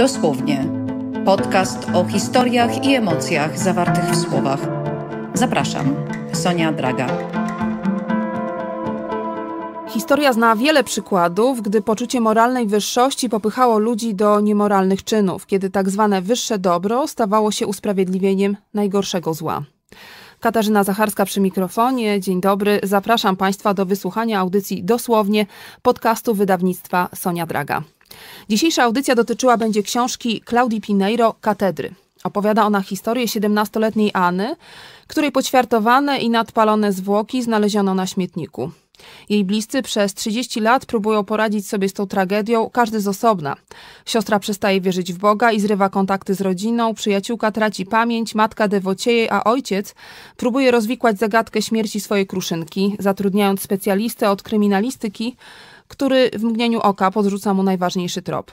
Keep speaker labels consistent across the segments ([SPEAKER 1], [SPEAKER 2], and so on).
[SPEAKER 1] Dosłownie. Podcast o historiach i emocjach zawartych w słowach. Zapraszam, Sonia Draga. Historia zna wiele przykładów, gdy poczucie moralnej wyższości popychało ludzi do niemoralnych czynów, kiedy tak zwane wyższe dobro stawało się usprawiedliwieniem najgorszego zła. Katarzyna Zacharska przy mikrofonie. Dzień dobry. Zapraszam Państwa do wysłuchania audycji dosłownie podcastu wydawnictwa Sonia Draga. Dzisiejsza audycja dotyczyła będzie książki Claudii Pineiro Katedry. Opowiada ona historię 17-letniej Anny, której poćwiartowane i nadpalone zwłoki znaleziono na śmietniku. Jej bliscy przez 30 lat próbują poradzić sobie z tą tragedią, każdy z osobna. Siostra przestaje wierzyć w Boga i zrywa kontakty z rodziną, przyjaciółka traci pamięć, matka dewocieje, a ojciec próbuje rozwikłać zagadkę śmierci swojej kruszynki, zatrudniając specjalistę od kryminalistyki, który w mgnieniu oka podrzuca mu najważniejszy trop.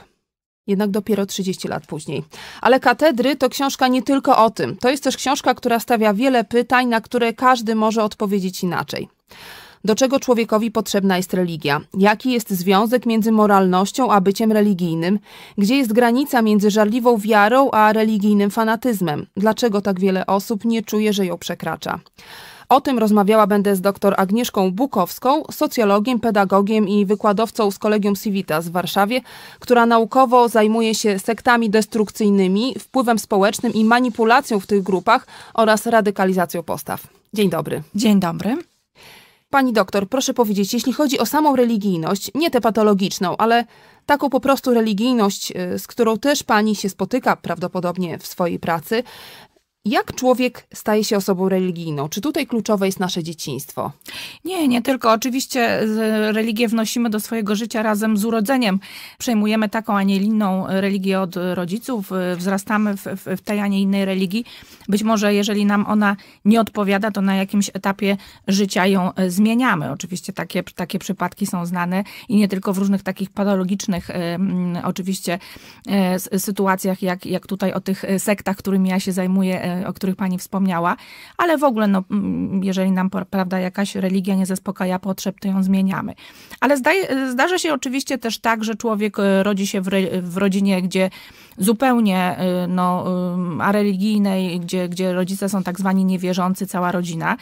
[SPEAKER 1] Jednak dopiero 30 lat później. Ale Katedry to książka nie tylko o tym. To jest też książka, która stawia wiele pytań, na które każdy może odpowiedzieć inaczej. Do czego człowiekowi potrzebna jest religia? Jaki jest związek między moralnością a byciem religijnym? Gdzie jest granica między żarliwą wiarą a religijnym fanatyzmem? Dlaczego tak wiele osób nie czuje, że ją przekracza? O tym rozmawiała będę z dr Agnieszką Bukowską, socjologiem, pedagogiem i wykładowcą z Kolegium Civitas w Warszawie, która naukowo zajmuje się sektami destrukcyjnymi, wpływem społecznym i manipulacją w tych grupach oraz radykalizacją postaw. Dzień dobry. Dzień dobry. Pani doktor, proszę powiedzieć, jeśli chodzi o samą religijność, nie tę patologiczną, ale taką po prostu religijność, y, z którą też pani się spotyka prawdopodobnie w swojej pracy, jak człowiek staje się osobą religijną? Czy tutaj kluczowe jest nasze dzieciństwo?
[SPEAKER 2] Nie, nie tylko. Oczywiście religię wnosimy do swojego życia razem z urodzeniem. Przejmujemy taką, a nie inną religię od rodziców, wzrastamy w, w, w tej, a nie innej religii. Być może, jeżeli nam ona nie odpowiada, to na jakimś etapie życia ją e, zmieniamy. Oczywiście takie, takie przypadki są znane i nie tylko w różnych takich patologicznych, oczywiście, e, sytuacjach, jak, jak tutaj o tych sektach, którymi ja się zajmuję e, o których Pani wspomniała, ale w ogóle, no, mm, jeżeli nam prawda, jakaś religia nie zaspokaja potrzeb, to ją zmieniamy. Ale zdaje, zdarza się oczywiście też tak, że człowiek e, rodzi się w, w rodzinie, gdzie zupełnie e, no, e, areligijnej, gdzie, gdzie rodzice są tak zwani niewierzący, cała rodzina.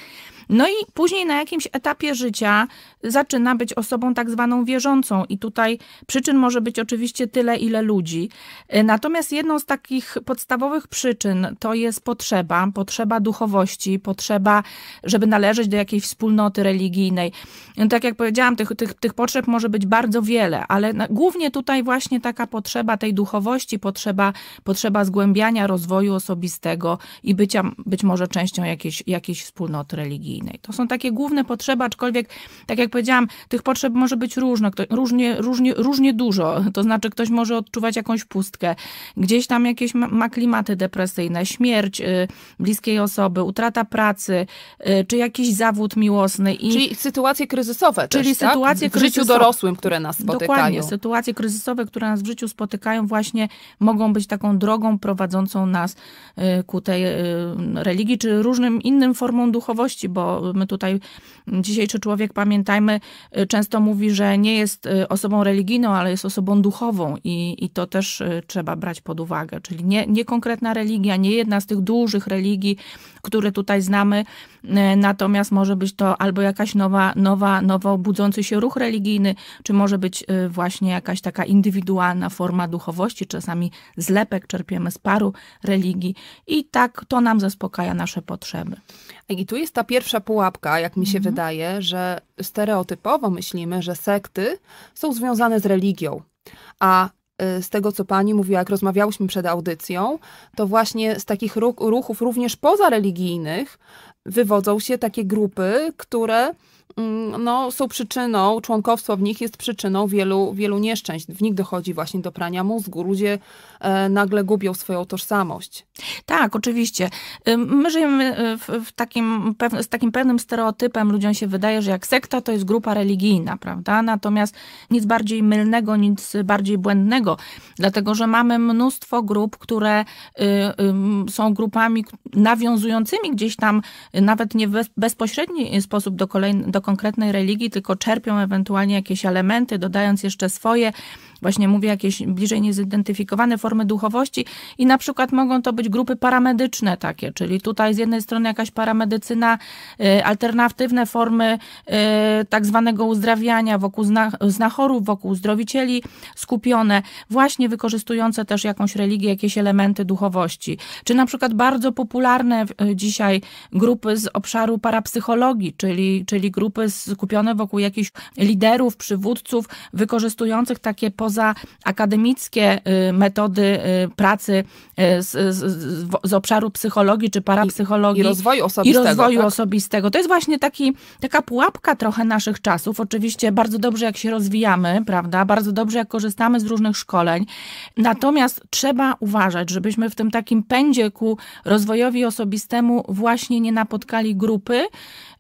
[SPEAKER 2] No i później na jakimś etapie życia zaczyna być osobą tak zwaną wierzącą, i tutaj przyczyn może być oczywiście tyle, ile ludzi. Y, natomiast jedną z takich podstawowych przyczyn to jest potrzeba, potrzeba duchowości, potrzeba, żeby należeć do jakiejś wspólnoty religijnej. No, tak jak powiedziałam, tych, tych, tych potrzeb może być bardzo wiele, ale na, głównie tutaj właśnie taka potrzeba tej duchowości, potrzeba, potrzeba zgłębiania rozwoju osobistego i bycia być może częścią jakiejś, jakiejś wspólnoty religijnej religijnej. To są takie główne potrzeby, aczkolwiek, tak jak powiedziałam, tych potrzeb może być różno, kto, różnie, różnie, różnie dużo. To znaczy, ktoś może odczuwać jakąś pustkę, gdzieś tam jakieś ma, ma klimaty depresyjne, śmierć y, bliskiej osoby, utrata pracy, y, czy jakiś zawód miłosny. I, czyli sytuacje kryzysowe Czyli też, tak? sytuacje tak? W życiu dorosłym,
[SPEAKER 1] które nas spotykają. Dokładnie,
[SPEAKER 2] sytuacje kryzysowe, które nas w życiu spotykają właśnie mogą być taką drogą prowadzącą nas y, ku tej y, religii, czy różnym innym formom duchowości, bo my tutaj, dzisiejszy człowiek, pamiętajmy, y, często mówi, że nie jest y, osobą religijną, ale jest osobą duchową i, i to też y, trzeba brać pod uwagę. Czyli nie, nie konkretna religia, nie jedna z tych dużych religii, które tutaj znamy, natomiast może być to albo jakaś nowa, nowa, nowo budzący się ruch religijny, czy może być właśnie jakaś taka indywidualna forma duchowości, czasami zlepek czerpiemy z paru religii i tak to nam zaspokaja nasze potrzeby.
[SPEAKER 1] I tu jest ta pierwsza największa pułapka, jak mi się mhm. wydaje, że stereotypowo myślimy, że sekty są związane z religią. A y, z tego, co pani mówiła, jak rozmawiałyśmy przed audycją, to właśnie z takich ruch, ruchów również pozareligijnych wywodzą się takie grupy, które mm, no, są przyczyną, członkowstwo w nich jest przyczyną wielu, wielu nieszczęść. W nich dochodzi właśnie do prania mózgu. Ludzie E, nagle gubią swoją tożsamość. Tak, oczywiście. Y, my żyjemy y, w takim, z takim pewnym stereotypem.
[SPEAKER 2] Ludziom się wydaje, że jak sekta to jest grupa religijna, prawda? Natomiast nic bardziej mylnego, nic bardziej błędnego, dlatego że mamy mnóstwo grup, które y, są grupami nawiązującymi gdzieś tam, nawet nie w bezpośredni sposób do, do konkretnej religii, tylko czerpią ewentualnie jakieś elementy, dodając jeszcze swoje właśnie mówię, jakieś bliżej niezidentyfikowane formy duchowości i na przykład mogą to być grupy paramedyczne takie, czyli tutaj z jednej strony jakaś paramedycyna, y, alternatywne formy y, tak zwanego uzdrawiania wokół znachorów, wokół uzdrowicieli skupione, właśnie wykorzystujące też jakąś religię, jakieś elementy duchowości. Czy na przykład bardzo popularne y, dzisiaj grupy z obszaru parapsychologii, czyli, czyli grupy skupione wokół jakichś liderów, przywódców, wykorzystujących takie poza poza akademickie y, metody y, pracy y, z, z, z obszaru psychologii czy parapsychologii. I, i rozwoju osobistego. I rozwoju tak? osobistego. To jest właśnie taki, taka pułapka trochę naszych czasów. Oczywiście bardzo dobrze, jak się rozwijamy, prawda? Bardzo dobrze, jak korzystamy z różnych szkoleń. Natomiast trzeba uważać, żebyśmy w tym takim pędzie ku rozwojowi osobistemu właśnie nie napotkali grupy,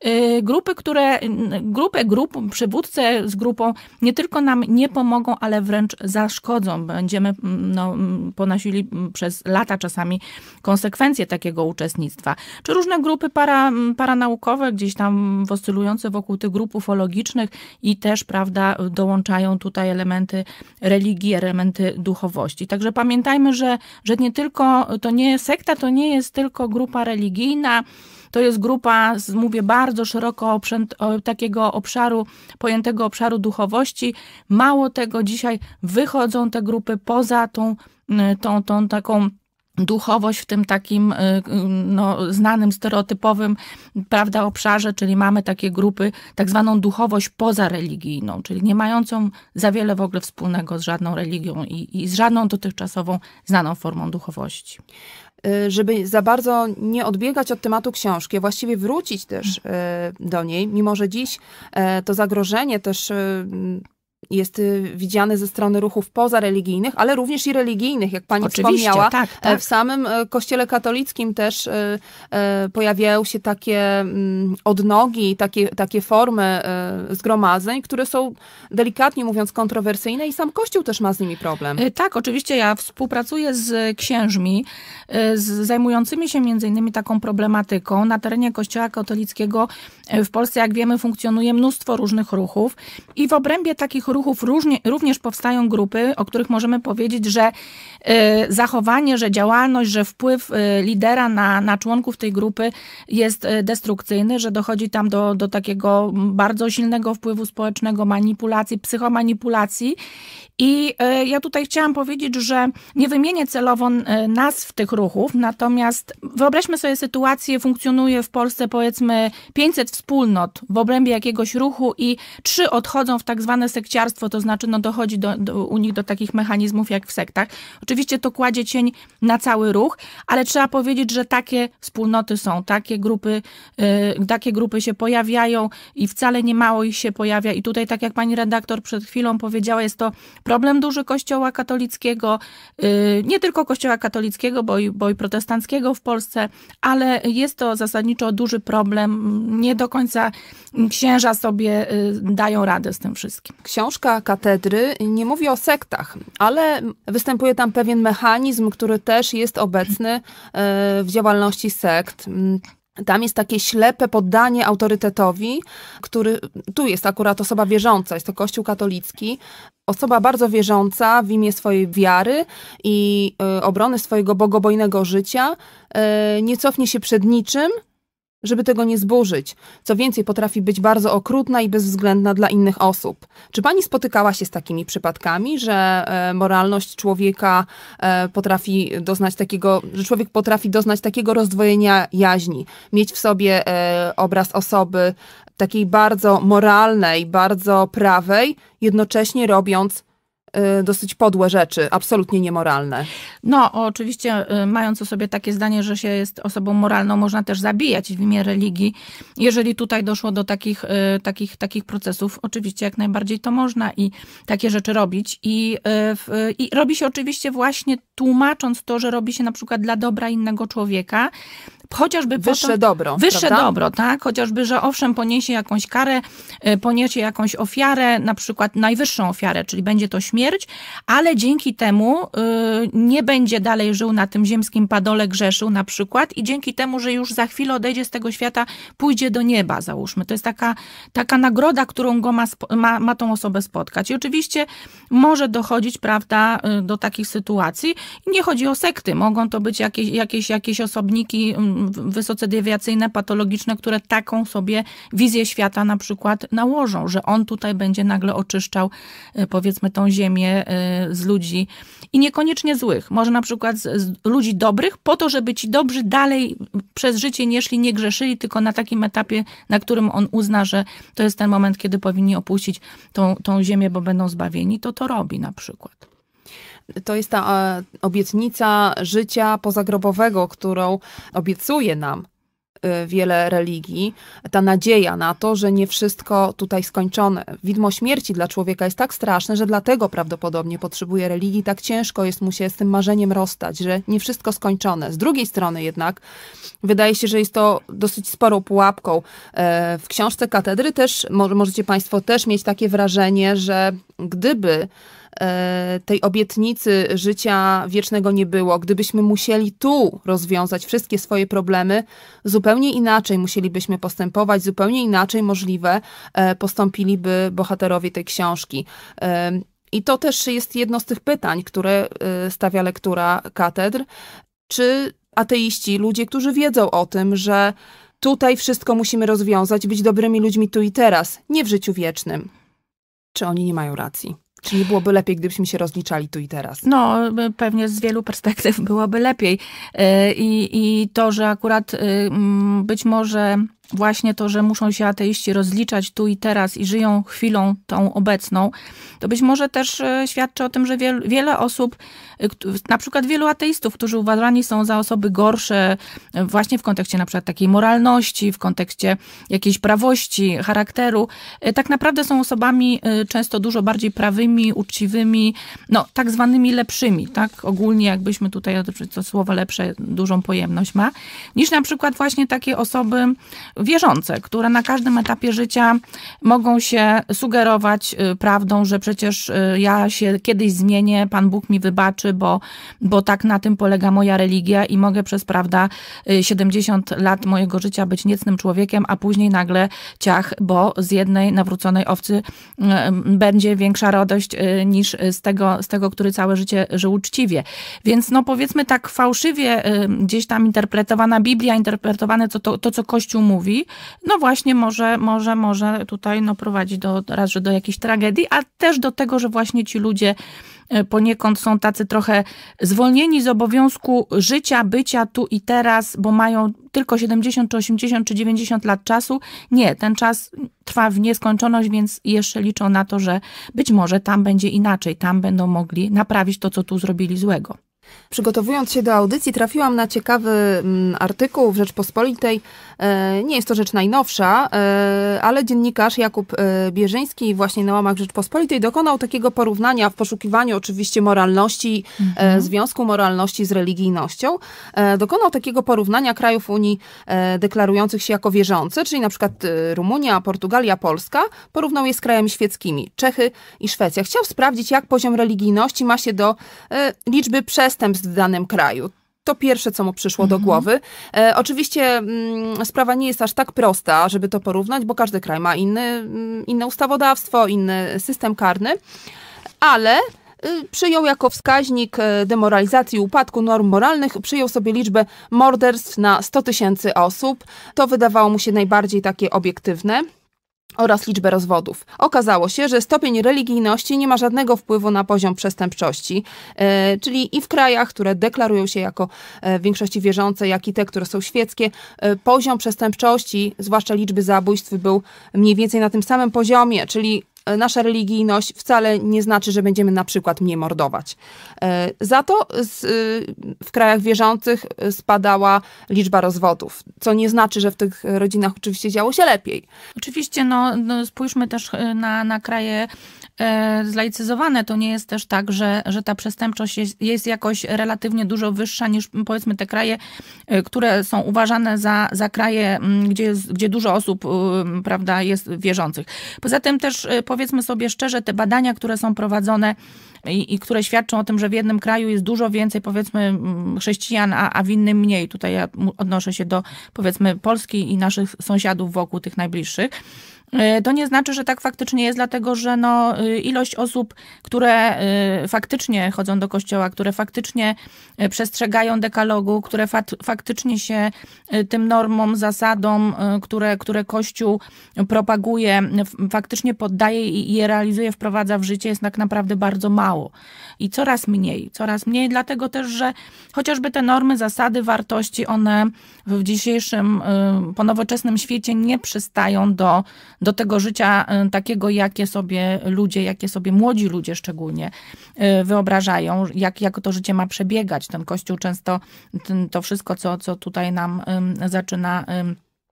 [SPEAKER 2] Y, grupy, które, grupę grup, przywódcę z grupą nie tylko nam nie pomogą, ale wręcz zaszkodzą. Będziemy mm, no, mm, ponosili mm, przez lata czasami konsekwencje takiego uczestnictwa. Czy różne grupy para, paranaukowe gdzieś tam oscylujące wokół tych grup ufologicznych i też, prawda, dołączają tutaj elementy religii, elementy duchowości. Także pamiętajmy, że, że nie tylko, to nie sekta, to nie jest tylko grupa religijna, to jest grupa, z, mówię, bardzo szeroko o, takiego obszaru, pojętego obszaru duchowości. Mało tego, dzisiaj wychodzą te grupy poza tą, y, tą, tą taką duchowość w tym takim y, y, no, znanym, stereotypowym prawda, obszarze, czyli mamy takie grupy, tak zwaną duchowość pozareligijną, czyli nie mającą za wiele w ogóle wspólnego
[SPEAKER 1] z żadną religią i, i z żadną dotychczasową znaną formą duchowości. Y, żeby za bardzo nie odbiegać od tematu książki, właściwie wrócić też y, do niej, mimo że dziś y, to zagrożenie też jest y, widziany ze strony ruchów pozareligijnych, ale również i religijnych, jak pani Oczywiście, wspomniała. Tak, e, tak. W samym e, kościele katolickim też e, pojawiają się takie mm, odnogi, takie, takie formy zgromadzeń, które są delikatnie mówiąc kontrowersyjne i sam Kościół też ma z nimi problem. Tak, oczywiście ja współpracuję z księżmi z
[SPEAKER 2] zajmującymi się między innymi taką problematyką na terenie Kościoła katolickiego w Polsce, jak wiemy, funkcjonuje mnóstwo różnych ruchów i w obrębie takich ruchów różnie, również powstają grupy, o których możemy powiedzieć, że y, zachowanie, że działalność, że wpływ y, lidera na, na członków tej grupy jest y, destrukcyjny, że dochodzi tam do, do takiego bardzo silnego wpływu społecznego, manipulacji, psychomanipulacji i e, ja tutaj chciałam powiedzieć, że nie wymienię celowo e, nazw tych ruchów, natomiast wyobraźmy sobie sytuację, funkcjonuje w Polsce powiedzmy 500 wspólnot w obrębie jakiegoś ruchu i trzy odchodzą w tak zwane sekciarstwo, to znaczy no dochodzi do, do, u nich do takich mechanizmów jak w sektach. Oczywiście to kładzie cień na cały ruch, ale trzeba powiedzieć, że takie wspólnoty są, takie grupy, e, takie grupy się pojawiają i wcale nie mało ich się pojawia i tutaj tak jak pani redaktor przed chwilą powiedziała, jest to problem duży Kościoła katolickiego, y, nie tylko Kościoła katolickiego, bo i, bo i protestanckiego w Polsce, ale jest to zasadniczo duży problem. Nie do końca
[SPEAKER 1] księża sobie y, dają radę z tym wszystkim. Książka katedry nie mówi o sektach, ale występuje tam pewien mechanizm, który też jest obecny y, w działalności sekt. Mm, tam jest takie ślepe poddanie autorytetowi, który tu jest akurat osoba wierząca, jest to Kościół katolicki. Osoba bardzo wierząca w imię swojej wiary i y, obrony swojego bogobojnego życia y, nie cofnie się przed niczym, żeby tego nie zburzyć. Co więcej, potrafi być bardzo okrutna i bezwzględna dla innych osób. Czy pani spotykała się z takimi przypadkami, że e, moralność człowieka e, potrafi doznać takiego, że człowiek potrafi doznać takiego rozdwojenia jaźni, mieć w sobie e, obraz osoby takiej bardzo moralnej, bardzo prawej, jednocześnie robiąc Y, dosyć podłe rzeczy, absolutnie niemoralne.
[SPEAKER 2] No, oczywiście, y, mając o sobie takie zdanie, że się jest osobą moralną, można też zabijać w imię religii. Jeżeli tutaj doszło do takich, y, takich, takich procesów, oczywiście jak najbardziej to można i takie rzeczy robić. I, I robi się oczywiście właśnie tłumacząc to, że robi się na przykład dla dobra innego człowieka, chociażby wyższe to, dobro. Wyższe prawda? dobro, tak? Chociażby, że owszem, poniesie jakąś karę, e, poniesie jakąś ofiarę, na przykład najwyższą ofiarę, czyli będzie to śmierć, ale dzięki temu y, nie będzie dalej żył na tym ziemskim padole, grzeszył na przykład i dzięki temu, że już za chwilę odejdzie z tego świata, pójdzie do nieba, załóżmy. To jest taka, taka nagroda, którą go ma, ma, ma tą osobę spotkać. I oczywiście może dochodzić, prawda, e, do takich sytuacji. Nie chodzi o sekty, mogą to być jakieś, jakieś, jakieś osobniki wysoce dewiacyjne, patologiczne, które taką sobie wizję świata na przykład nałożą, że on tutaj będzie nagle oczyszczał e, powiedzmy tą ziemię e, z ludzi i niekoniecznie złych, może na przykład z, z ludzi dobrych, po to, żeby ci dobrzy dalej przez życie nie szli, nie grzeszyli, tylko na takim etapie, na którym on uzna, że to jest ten moment, kiedy powinni opuścić tą, tą ziemię, bo będą zbawieni, to to robi na
[SPEAKER 1] przykład to jest ta e, obietnica życia pozagrobowego, którą obiecuje nam e, wiele religii, ta nadzieja na to, że nie wszystko tutaj skończone. Widmo śmierci dla człowieka jest tak straszne, że dlatego prawdopodobnie potrzebuje religii, tak ciężko jest mu się z tym marzeniem rozstać, że nie wszystko skończone. Z drugiej strony jednak wydaje się, że jest to dosyć sporą pułapką. E, w książce katedry też możecie Państwo też mieć takie wrażenie, że gdyby E, tej obietnicy życia wiecznego nie było, gdybyśmy musieli tu rozwiązać wszystkie swoje problemy, zupełnie inaczej musielibyśmy postępować, zupełnie inaczej możliwe e, postąpiliby bohaterowie tej książki. E, I to też jest jedno z tych pytań, które stawia lektura katedr. Czy ateiści, ludzie, którzy wiedzą o tym, że tutaj wszystko musimy rozwiązać, być dobrymi ludźmi tu i teraz, nie w życiu wiecznym, czy oni nie mają racji? Czy nie byłoby lepiej, gdybyśmy się rozliczali tu i teraz?
[SPEAKER 2] No, pewnie z wielu perspektyw byłoby lepiej. E, I, i to, że akurat y, być może właśnie to, że muszą się ateiści rozliczać tu i teraz i żyją chwilą tą obecną, to być może też e, świadczy o tym, że wiel, wiele osób, e, na przykład wielu ateistów, którzy uważani są za osoby gorsze e, właśnie w kontekście na przykład takiej moralności, w kontekście jakiejś prawości, charakteru, tak naprawdę są osobami często dużo bardziej prawymi, uczciwymi, no tak zwanymi lepszymi, tak ogólnie jakbyśmy tutaj, to słowo lepsze dużą pojemność ma, niż na przykład właśnie takie osoby, wierzące, które na każdym etapie życia mogą się sugerować y, prawdą, że przecież y, ja się kiedyś zmienię, Pan Bóg mi wybaczy, bo, bo tak na tym polega moja religia i mogę przez, prawda, 70 y, lat mojego życia być niecnym człowiekiem, a później nagle ciach, bo z jednej nawróconej owcy będzie większa radość niż z tego, z tego który całe życie żył uczciwie. Więc no powiedzmy tak fałszywie gdzieś tam interpretowana Biblia, interpretowane to, to, to co Kościół mówi, no właśnie może, może, może tutaj no, prowadzi do, raz, że do jakiejś tragedii, a też do tego, że właśnie ci ludzie e, poniekąd są tacy trochę zwolnieni z obowiązku życia, bycia tu i teraz, bo mają tylko 70 czy 80 czy 90 lat czasu. Nie, ten czas trwa w nieskończoność, więc jeszcze liczą na to, że być może tam będzie inaczej, tam będą mogli naprawić to, co tu zrobili złego.
[SPEAKER 1] Przygotowując się do audycji, trafiłam na ciekawy mm, artykuł w Rzeczpospolitej. E, nie jest to rzecz najnowsza, e, ale dziennikarz Jakub e, Bierzyński właśnie na łamach Rzeczpospolitej dokonał takiego porównania w poszukiwaniu oczywiście moralności, mhm. związku moralności z religijnością. Dokonał takiego porównania krajów Unii deklarujących się jako wierzące, czyli na przykład Rumunia, Portugalia, Polska. Porównał je z krajami świeckimi, Czechy i Szwecja. Chciał sprawdzić, jak poziom religijności ma się do liczby przez przestępstw w danym kraju. To pierwsze, co mu przyszło mhm. do głowy. E, oczywiście m, mm, sprawa nie jest aż tak prosta, żeby to porównać, bo każdy kraj ma inny, mm, inne ustawodawstwo, inny system karny, ale y, przyjął jako wskaźnik e, demoralizacji i upadku norm moralnych, przyjął sobie liczbę morderstw na 100 tysięcy osób. To wydawało mu się najbardziej takie obiektywne oraz liczbę rozwodów. Okazało się, że stopień religijności nie ma żadnego wpływu na poziom przestępczości, e, czyli i w krajach, które deklarują się jako e, w większości wierzące, jak i te, które są świeckie, e, poziom przestępczości, zwłaszcza liczby zabójstw, był mniej więcej na tym samym poziomie, czyli E, nasza religijność wcale nie znaczy, że będziemy na przykład mnie mordować. E, za to e, w krajach wierzących spadała liczba rozwodów, co nie znaczy, że w tych rodzinach oczywiście działo się lepiej. Oczywiście,
[SPEAKER 2] no, no spójrzmy też na, na kraje E, zlaicyzowane. To nie jest też tak, że, że ta przestępczość jest, jest jakoś relatywnie dużo wyższa niż powiedzmy te kraje, e, które są uważane za, za kraje, gdzie, gdzie dużo osób e, prawda, jest wierzących. Poza tym też powiedzmy sobie szczerze, te badania, które są prowadzone i, i które świadczą o tym, że w jednym kraju jest dużo więcej powiedzmy chrześcijan, a, a w innym mniej. Tutaj ja odnoszę się do powiedzmy Polski i naszych sąsiadów wokół tych najbliższych. Y, to nie znaczy, że tak faktycznie jest, dlatego że no, y, ilość osób, które y, faktycznie chodzą do kościoła, które faktycznie przestrzegają dekalogu, które faktycznie się tym normom, zasadom, które, które Kościół propaguje, faktycznie poddaje i je realizuje, wprowadza w życie, jest tak naprawdę bardzo mało. I coraz mniej, coraz mniej, dlatego też, że chociażby te normy, zasady, wartości, one w dzisiejszym, po nowoczesnym świecie nie przystają do do tego życia e, takiego, jakie sobie ludzie, jakie sobie młodzi ludzie szczególnie e, wyobrażają, jak, jak to życie ma przebiegać. Ten Kościół często ten, to wszystko, co, co tutaj nam zaczyna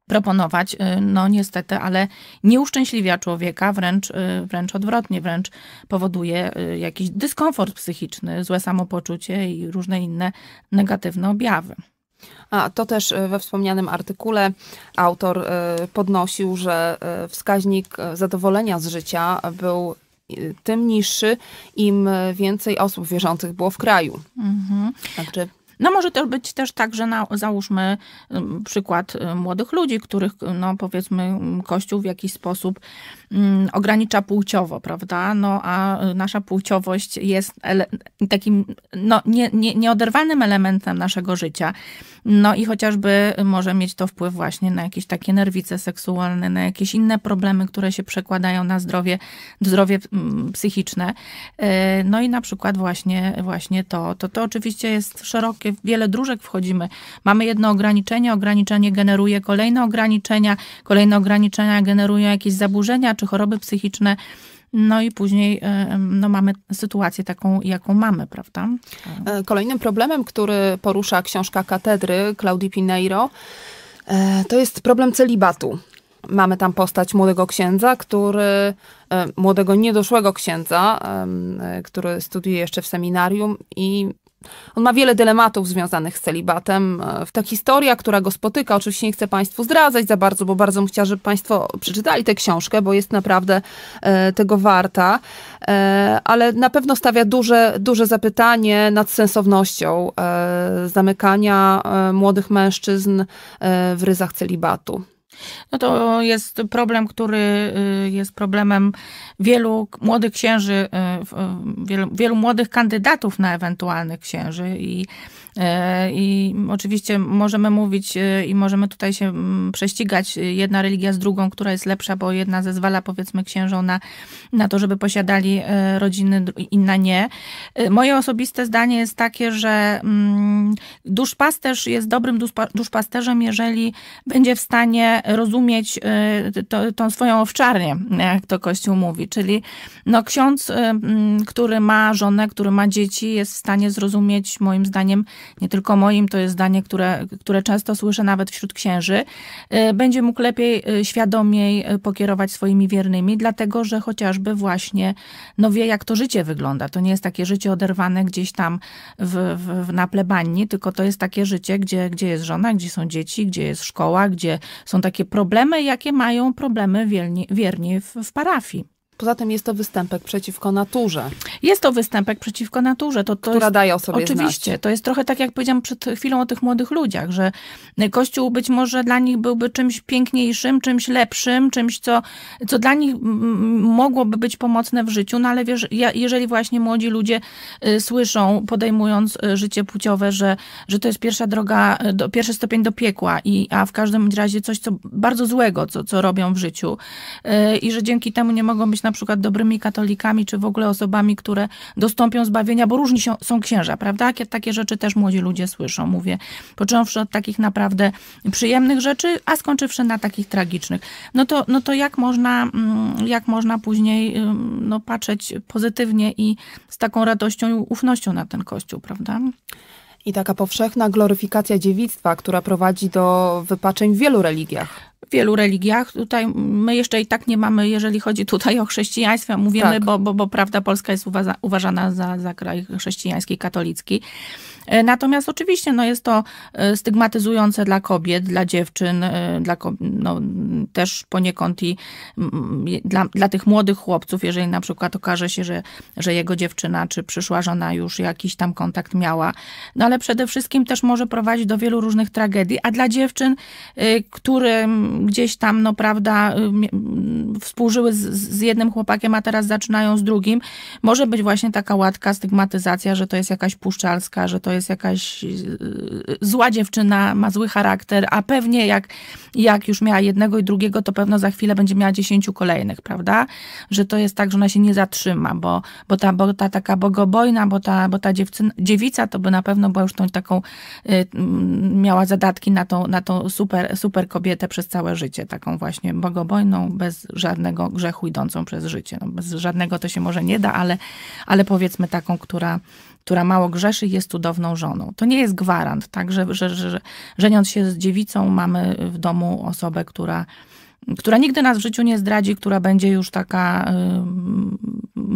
[SPEAKER 2] proponować, e, no niestety, ale nie uszczęśliwia człowieka, wręcz, wręcz odwrotnie, wręcz powoduje jakiś dyskomfort
[SPEAKER 1] psychiczny, złe samopoczucie i różne inne negatywne objawy. A to też e, we wspomnianym artykule autor e, podnosił, że e, wskaźnik zadowolenia z życia był tym niższy, im więcej osób wierzących było w kraju. Mhm. Także
[SPEAKER 2] no może to być też tak, że na, załóżmy przykład y, młodych ludzi, których y, no powiedzmy Kościół w jakiś sposób mm, ogranicza płciowo, prawda? No a y, nasza płciowość jest ele- takim no, nie, nie, nieoderwanym elementem naszego życia. No i chociażby może mieć to wpływ właśnie na jakieś takie nerwice seksualne, na jakieś inne problemy, które się przekładają na zdrowie, zdrowie psychiczne. No i na przykład właśnie, właśnie to, to, to oczywiście jest szeroki w wiele dróżek wchodzimy. Mamy jedno ograniczenie, ograniczenie generuje kolejne ograniczenia, kolejne ograniczenia generują jakieś zaburzenia czy choroby psychiczne. No i później e, no, mamy sytuację taką, jaką mamy, prawda?
[SPEAKER 1] E, kolejnym problemem, który porusza książka katedry Claudii Pineiro, e, to jest problem celibatu. Mamy tam postać młodego księdza, który, młodego niedoszłego księdza, który studiuje jeszcze w seminarium i on ma wiele dylematów związanych z celibatem. E, Ta historia, która go spotyka, oczywiście nie chcę Państwu zdradzać za bardzo, bo bardzo bym chciała, żeby Państwo przeczytali tę książkę, bo jest naprawdę e, tego warta, e, ale na pewno stawia duże, duże zapytanie nad sensownością zamykania młodych mężczyzn w ryzach celibatu.
[SPEAKER 2] No to jest problem, który y, jest problemem wielu młodych księży, y, wielu, wielu młodych kandydatów na ewentualnych księży i E, I oczywiście możemy mówić e, i możemy tutaj się mm, prześcigać e, jedna religia z drugą, która jest lepsza, bo jedna zezwala powiedzmy księżom na, na to, żeby posiadali rodziny, inna nie. Moje osobiste zdanie jest takie, że mm, duszpasterz jest dobrym duszpasterzem, jeżeli będzie w stanie rozumieć to, tą swoją owczarnię, jak to Kościół mówi. Czyli no, ksiądz, który ma żonę, który ma dzieci, jest w stanie zrozumieć moim zdaniem nie tylko moim, to jest zdanie, które, które często słyszę nawet wśród księży, e, będzie mógł lepiej, e, świadomiej e, pokierować swoimi wiernymi, dlatego że chociażby właśnie no wie, jak to życie wygląda. To nie jest takie życie oderwane gdzieś tam w, w, na plebanii, tylko to jest takie życie, gdzie, gdzie jest żona, gdzie są dzieci, gdzie jest szkoła, gdzie są takie problemy, jakie mają problemy wierni, wierni w, w parafii. Poza tym jest to występek przeciwko naturze. Jest to występek przeciwko naturze. To, to która jest, daje o sobie Oczywiście. Znać. To jest trochę tak, jak powiedziałam przed chwilą o tych młodych ludziach, że y, Kościół być może dla nich byłby czymś piękniejszym, czymś lepszym, czymś, co, co dla nich mogłoby być pomocne w życiu, no ale wiesz, jeżeli właśnie młodzi ludzie y, słyszą, podejmując y, życie płciowe, że, że to jest pierwsza droga, do, pierwszy stopień do piekła, i, a w każdym razie coś, co bardzo złego, co, co robią w życiu i że dzięki temu nie mogą być na przykład dobrymi katolikami, czy w ogóle osobami, które dostąpią zbawienia, bo różni się, są księża, prawda? Takie rzeczy też młodzi ludzie słyszą, mówię. Począwszy od takich naprawdę przyjemnych rzeczy, a skończywszy na takich tragicznych. No to, no to jak, można, mm, jak można później no, patrzeć pozytywnie i z taką radością
[SPEAKER 1] i ufnością na ten Kościół, prawda? I taka powszechna gloryfikacja dziewictwa, która prowadzi do wypaczeń w wielu religiach wielu religiach. Tutaj my jeszcze i tak
[SPEAKER 2] nie mamy, jeżeli chodzi tutaj o chrześcijaństwo, mówimy, tak. bo, bo, bo prawda Polska jest uważana za, za kraj chrześcijański, katolicki. E, natomiast oczywiście no jest to e, stygmatyzujące dla kobiet, dla dziewczyn, e, dla, no, też poniekąd i dla, dla tych młodych chłopców, jeżeli na przykład okaże się, że, że jego dziewczyna czy przyszła żona już jakiś tam kontakt miała. No ale przede wszystkim też może prowadzić do wielu różnych tragedii, a dla dziewczyn, które gdzieś tam, no prawda, współżyły z, z jednym chłopakiem, a teraz zaczynają z drugim, może być właśnie taka łatka stygmatyzacja, że to jest jakaś puszczalska, że to jest jakaś y, zła dziewczyna, ma zły charakter, a pewnie jak, jak już miała jednego i drugiego, to pewno za chwilę będzie miała dziesięciu kolejnych, prawda? Że to jest tak, że ona się nie zatrzyma, bo, bo, ta, bo ta taka bogobojna, bo ta, bo ta dziewczyna, dziewica to by na pewno była już tą taką, y, mm, miała zadatki na tą, na tą super, super kobietę przez całe życie, taką właśnie bogobojną, bez żadnego grzechu idącą przez życie. No, bez żadnego to się może nie da, ale, ale powiedzmy taką, która która mało grzeszy, jest cudowną żoną. To nie jest gwarant, tak, że, że, że żeniąc się z dziewicą, mamy w domu osobę, która która nigdy nas w życiu nie zdradzi, która będzie już taka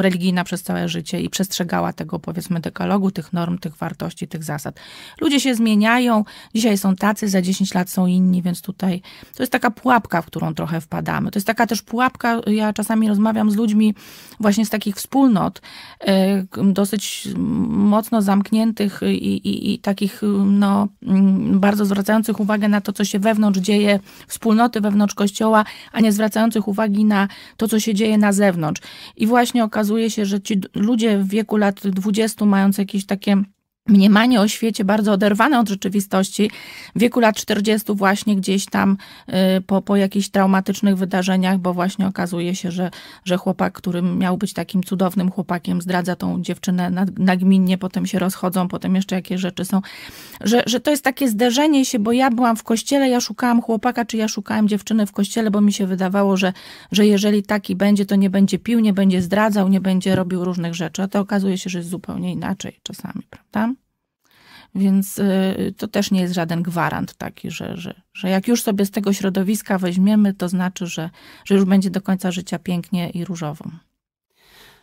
[SPEAKER 2] religijna przez całe życie i przestrzegała tego, powiedzmy, dekalogu, tych norm, tych wartości, tych zasad. Ludzie się zmieniają, dzisiaj są tacy, za 10 lat są inni, więc tutaj to jest taka pułapka, w którą trochę wpadamy. To jest taka też pułapka, ja czasami rozmawiam z ludźmi właśnie z takich wspólnot, y, dosyć mocno zamkniętych i, i, i takich, no, mm, bardzo zwracających uwagę na to, co się wewnątrz dzieje, wspólnoty wewnątrz kościoła, a nie zwracających uwagi na to, co się dzieje na zewnątrz. I właśnie okazuje okazuje się, że ci ludzie w wieku lat 20 mając jakieś takie mniemanie o świecie bardzo oderwane od rzeczywistości. W wieku lat 40 właśnie gdzieś tam y, po, po jakichś traumatycznych wydarzeniach, bo właśnie okazuje się, że, że chłopak, który miał być takim cudownym chłopakiem, zdradza tą dziewczynę nagminnie, potem się rozchodzą, potem jeszcze jakieś rzeczy są. Że, że to jest takie zderzenie się, bo ja byłam w kościele, ja szukałam chłopaka, czy ja szukałam dziewczyny w kościele, bo mi się wydawało, że, że jeżeli taki będzie, to nie będzie pił, nie będzie zdradzał, nie będzie robił różnych rzeczy. A to okazuje się, że jest zupełnie inaczej czasami, prawda? Więc y, to też nie jest żaden gwarant taki, że, że, że jak już sobie z tego środowiska weźmiemy, to znaczy, że, że już będzie do końca życia pięknie i różowo.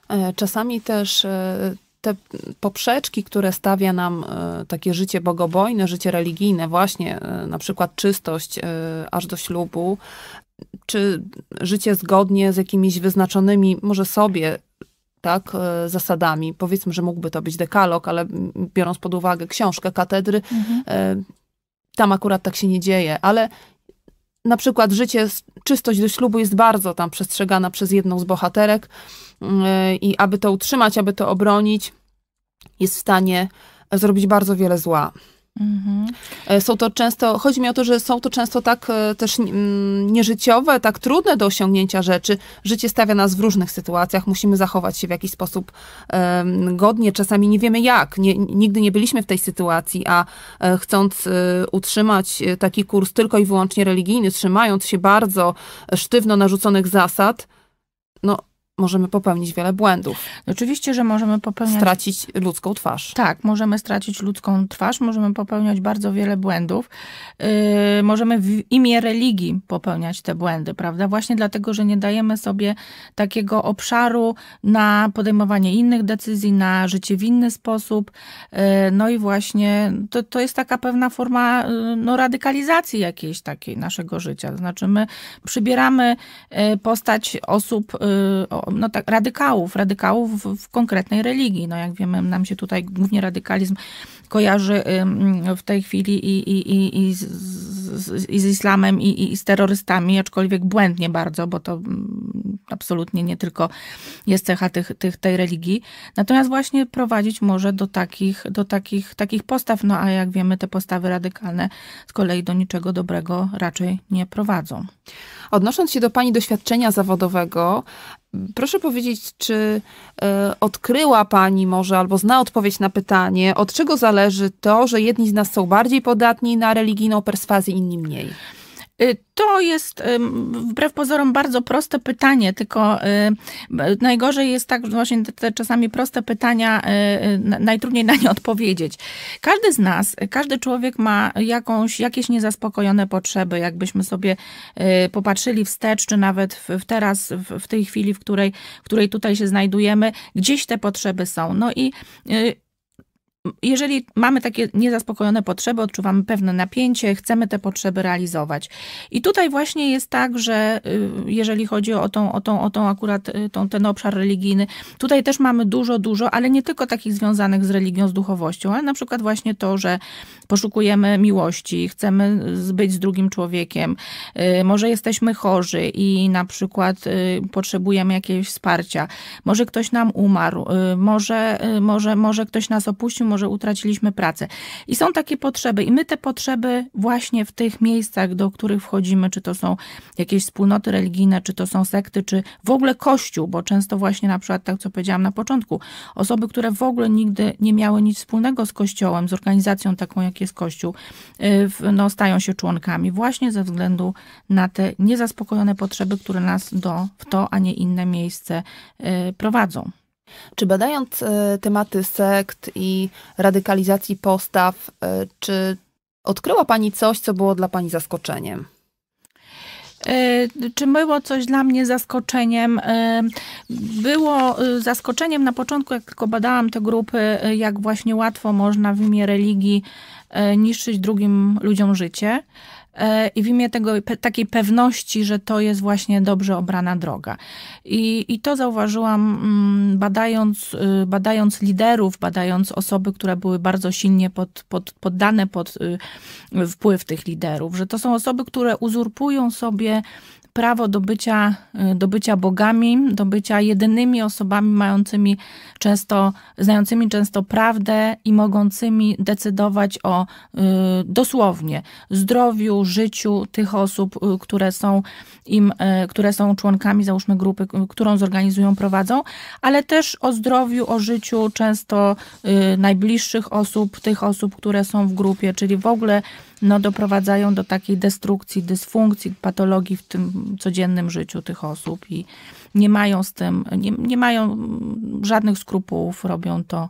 [SPEAKER 1] E, czasami też e, te poprzeczki, które stawia nam e, takie życie bogobojne, życie religijne, właśnie na przykład czystość aż do ślubu, czy życie zgodnie z jakimiś wyznaczonymi może sobie tak, e, zasadami. Powiedzmy, że mógłby to być dekalog, ale biorąc pod uwagę książkę, katedry, mhm. E, tam akurat tak się nie dzieje, ale na przykład życie, czystość do ślubu jest bardzo tam przestrzegana przez jedną z bohaterek e, i aby to utrzymać, aby to obronić, jest w stanie zrobić bardzo wiele zła. Mhm. E, są to często, chodzi mi o to, że są to często tak e, też mm, nieżyciowe, tak trudne do osiągnięcia rzeczy. Życie stawia nas w różnych sytuacjach, musimy zachować się w jakiś sposób godnie, czasami nie wiemy jak, nie, nigdy nie byliśmy w tej sytuacji, a e, chcąc utrzymać taki kurs tylko i wyłącznie religijny, trzymając się bardzo sztywno narzuconych zasad, no możemy popełnić wiele błędów. No oczywiście, że możemy popełniać. Stracić
[SPEAKER 2] ludzką twarz. Tak, możemy stracić ludzką twarz, możemy popełniać bardzo wiele błędów. Yy, możemy w imię religii popełniać te błędy, prawda? Właśnie dlatego, że nie dajemy sobie takiego obszaru na podejmowanie innych decyzji, na życie w inny sposób. Yy, no i właśnie to, to jest taka pewna forma yy, no, radykalizacji jakiejś takiej naszego życia. To znaczy, my przybieramy yy, postać osób, yy, no tak, radykałów, radykałów w, w konkretnej religii. No jak wiemy, nam się tutaj głównie radykalizm kojarzy w tej chwili i, i, i, i, z, i z islamem, i, i z terrorystami, aczkolwiek błędnie bardzo, bo to mm, absolutnie nie tylko jest cecha tych, tych, tej religii. Natomiast właśnie prowadzić może do, takich, do takich, takich postaw, no a jak wiemy, te postawy radykalne z kolei
[SPEAKER 1] do niczego dobrego raczej nie prowadzą. Odnosząc się do Pani doświadczenia zawodowego, Proszę powiedzieć, czy e, odkryła Pani może albo zna odpowiedź na pytanie, od czego zależy to, że jedni z nas są bardziej podatni na religijną perswazję, inni mniej?
[SPEAKER 2] Y, to jest y, wbrew pozorom bardzo proste pytanie, tylko y, najgorzej jest tak, że właśnie te czasami proste pytania najtrudniej na nie odpowiedzieć. Każdy z nas, każdy człowiek ma jakąś, jakieś niezaspokojone potrzeby, jakbyśmy sobie popatrzyli wstecz, czy nawet w, teraz, w, tej chwili, w której, w której tutaj się znajdujemy, gdzieś te potrzeby są. No i jeżeli mamy takie niezaspokojone potrzeby, odczuwamy pewne napięcie, chcemy te potrzeby realizować. I tutaj właśnie jest tak, że y, jeżeli chodzi o tą, o tą, o tą akurat y, tą, ten obszar religijny, tutaj też mamy dużo, dużo, ale nie tylko takich związanych z religią, z duchowością, ale na przykład właśnie to, że poszukujemy miłości, chcemy być z drugim człowiekiem, y, może jesteśmy chorzy i na przykład potrzebujemy jakiegoś wsparcia, może ktoś nam umarł, może, może, może ktoś nas opuścił, wiadomo, że utraciliśmy pracę. I są takie potrzeby, i my te potrzeby właśnie w tych miejscach, do których wchodzimy, czy to są jakieś wspólnoty religijne, czy to są sekty, czy w ogóle kościół, bo często właśnie na przykład, tak co powiedziałam na początku, osoby, które w ogóle nigdy nie miały nic wspólnego z kościołem, z organizacją taką, jak jest kościół, y, no, stają się członkami właśnie ze względu na te niezaspokojone potrzeby, które nas do, w to,
[SPEAKER 1] a nie inne miejsce y, prowadzą. Czy badając e, tematy sekt i radykalizacji postaw, e, czy odkryła Pani coś, co było dla Pani zaskoczeniem? E, czy było coś dla mnie
[SPEAKER 2] zaskoczeniem? Było zaskoczeniem na początku, jak tylko badałam te grupy, jak właśnie łatwo można w imię religii niszczyć drugim ludziom życie. E, i w imię tego, takiej pewności, że to jest właśnie dobrze obrana droga. I, i to zauważyłam mm, badając, y, badając liderów, badając osoby, które były bardzo silnie pod, pod, poddane pod y, wpływ tych liderów, że to są osoby, które uzurpują sobie prawo do bycia, y, do bycia bogami, do bycia jedynymi osobami mającymi często, znającymi często prawdę i mogącymi decydować o y, dosłownie zdrowiu, życiu tych osób, y, które są im, które są członkami, załóżmy grupy, którą zorganizują, prowadzą, ale też o zdrowiu, o życiu często najbliższych osób, tych osób, które są w grupie, czyli w ogóle no, doprowadzają do takiej destrukcji, dysfunkcji, patologii w tym codziennym życiu tych osób i nie mają z tym, nie, nie mają żadnych skrupułów, robią to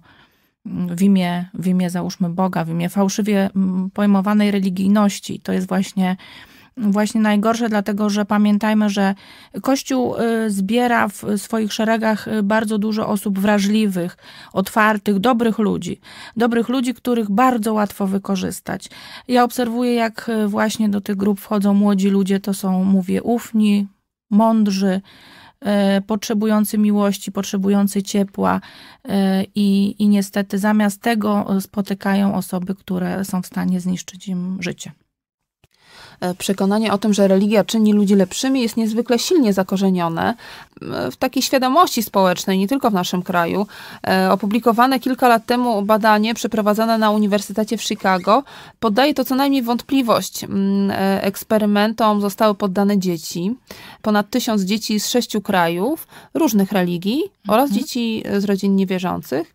[SPEAKER 2] w imię, w imię, załóżmy Boga, w imię fałszywie mm, pojmowanej religijności. To jest właśnie właśnie najgorsze, dlatego że pamiętajmy, że Kościół y, zbiera w swoich szeregach y, bardzo dużo osób wrażliwych, otwartych, dobrych ludzi. Dobrych ludzi, których bardzo łatwo wykorzystać. Ja obserwuję, jak y, właśnie do tych grup wchodzą młodzi ludzie, to są, mówię, ufni, mądrzy, potrzebujący miłości, potrzebujący ciepła i, i niestety
[SPEAKER 1] zamiast tego spotykają osoby, które są w stanie zniszczyć im życie. E, przekonanie o tym, że religia czyni ludzi lepszymi, jest niezwykle silnie zakorzenione w takiej świadomości społecznej, nie tylko w naszym kraju. E, opublikowane kilka lat temu badanie przeprowadzone na Uniwersytecie w Chicago poddaje to co najmniej wątpliwość. E, eksperymentom zostały poddane dzieci, ponad tysiąc dzieci z sześciu krajów, różnych religii oraz mhm. dzieci z rodzin niewierzących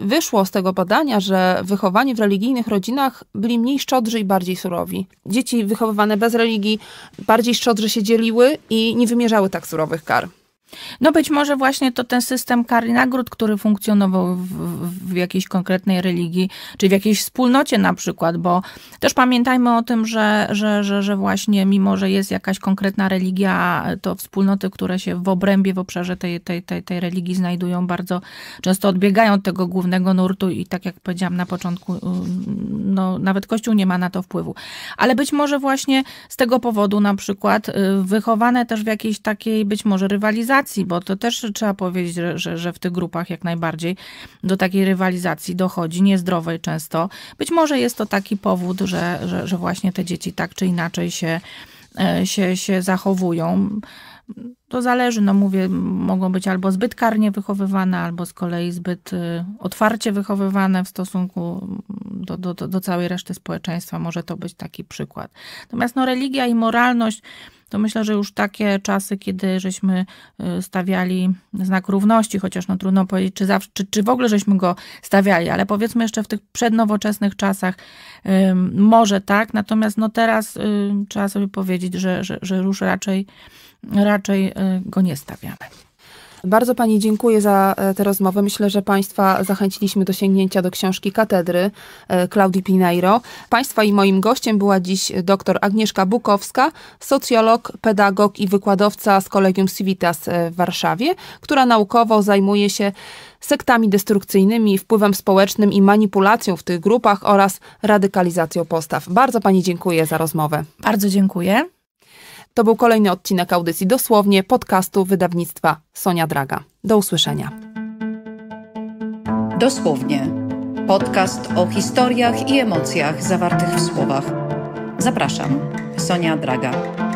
[SPEAKER 1] wyszło z tego badania, że wychowani w religijnych rodzinach byli mniej szczodrzy i bardziej surowi. Dzieci wychowywane bez religii bardziej szczodrze się dzieliły i nie wymierzały tak surowych kar. No być może właśnie to ten system kar i nagród, który funkcjonował w,
[SPEAKER 2] w, jakiejś konkretnej religii, czy w jakiejś wspólnocie na przykład, bo też pamiętajmy o tym, że, że, że, że właśnie mimo, że jest jakaś konkretna religia, to wspólnoty, które się w obrębie, w obszarze tej, tej, tej, tej religii znajdują, bardzo często odbiegają od tego głównego nurtu i tak jak powiedziałam na początku, mm, no, nawet Kościół nie ma na to wpływu. Ale być może właśnie z tego powodu na przykład y, wychowane też w jakiejś takiej być może rywalizacji, rywalizacji, bo to też trzeba powiedzieć, że, że w tych grupach jak najbardziej do takiej rywalizacji dochodzi, niezdrowej często. Być może jest to taki powód, że, że, że właśnie te dzieci tak czy inaczej się, e, się, się zachowują to zależy, no mówię, mogą być albo zbyt karnie wychowywane, albo z kolei zbyt y, otwarcie wychowywane w stosunku mm, do, do, do całej reszty społeczeństwa. Może to być taki przykład. Natomiast no, religia i moralność to myślę, że już takie czasy, kiedy żeśmy y, stawiali znak równości, chociaż no trudno powiedzieć, czy, zawsze, czy, czy w ogóle żeśmy go stawiali, ale powiedzmy jeszcze w tych przednowoczesnych czasach może tak, natomiast no
[SPEAKER 1] teraz y, trzeba sobie powiedzieć, że, że, że już raczej raczej e, go nie stawiamy. Bardzo Pani dziękuję za e, tę rozmowę. Myślę, że Państwa zachęciliśmy do sięgnięcia do książki katedry e, Klaudii Pinairo. Państwa i moim gościem była dziś dr Agnieszka Bukowska, socjolog, pedagog i wykładowca z Kolegium Civitas w Warszawie, która naukowo zajmuje się sektami destrukcyjnymi, wpływem społecznym i manipulacją w tych grupach oraz radykalizacją postaw. Bardzo Pani dziękuję za rozmowę. Bardzo dziękuję. To był kolejny odcinek audycji dosłownie podcastu wydawnictwa Sonia Draga. Do usłyszenia. Dosłownie. Podcast o historiach i emocjach zawartych w słowach. Zapraszam, Sonia Draga.